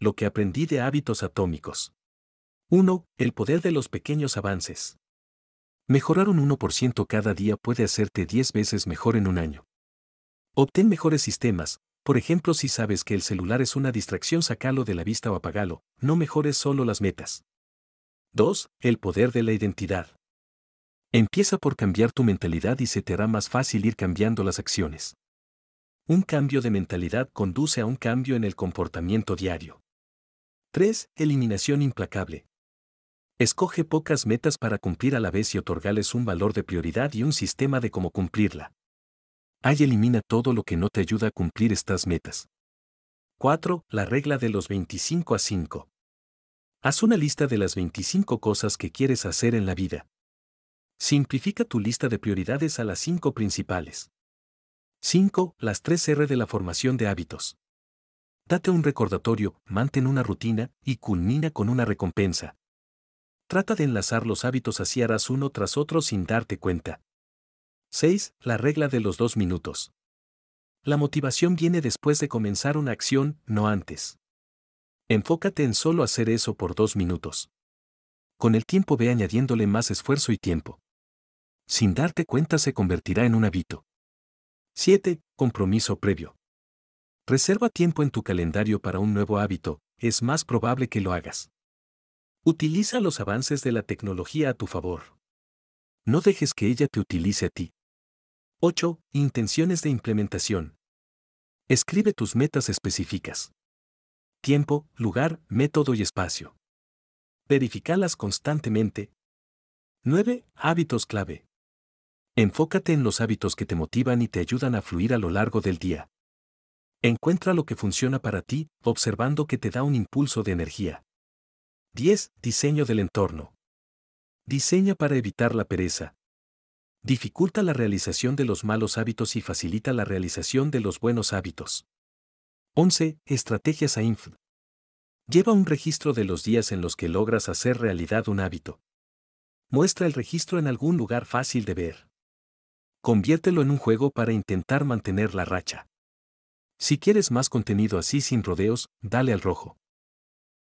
lo que aprendí de hábitos atómicos. 1. El poder de los pequeños avances. Mejorar un 1% cada día puede hacerte 10 veces mejor en un año. Obtén mejores sistemas, por ejemplo si sabes que el celular es una distracción sacalo de la vista o apagalo, no mejores solo las metas. 2. El poder de la identidad. Empieza por cambiar tu mentalidad y se te hará más fácil ir cambiando las acciones. Un cambio de mentalidad conduce a un cambio en el comportamiento diario. 3. Eliminación implacable. Escoge pocas metas para cumplir a la vez y otorgales un valor de prioridad y un sistema de cómo cumplirla. Ahí elimina todo lo que no te ayuda a cumplir estas metas. 4. La regla de los 25 a 5. Haz una lista de las 25 cosas que quieres hacer en la vida. Simplifica tu lista de prioridades a las 5 principales. 5. Las 3 R de la formación de hábitos date un recordatorio, mantén una rutina y culmina con una recompensa. Trata de enlazar los hábitos así harás uno tras otro sin darte cuenta. 6. La regla de los dos minutos. La motivación viene después de comenzar una acción, no antes. Enfócate en solo hacer eso por dos minutos. Con el tiempo ve añadiéndole más esfuerzo y tiempo. Sin darte cuenta se convertirá en un hábito. 7. Compromiso previo. Reserva tiempo en tu calendario para un nuevo hábito, es más probable que lo hagas. Utiliza los avances de la tecnología a tu favor. No dejes que ella te utilice a ti. 8. Intenciones de implementación. Escribe tus metas específicas. Tiempo, lugar, método y espacio. Verificalas constantemente. 9. Hábitos clave. Enfócate en los hábitos que te motivan y te ayudan a fluir a lo largo del día. Encuentra lo que funciona para ti, observando que te da un impulso de energía. 10. Diseño del entorno. Diseña para evitar la pereza. Dificulta la realización de los malos hábitos y facilita la realización de los buenos hábitos. 11. Estrategias a INF. Lleva un registro de los días en los que logras hacer realidad un hábito. Muestra el registro en algún lugar fácil de ver. Conviértelo en un juego para intentar mantener la racha. Si quieres más contenido así sin rodeos, dale al rojo.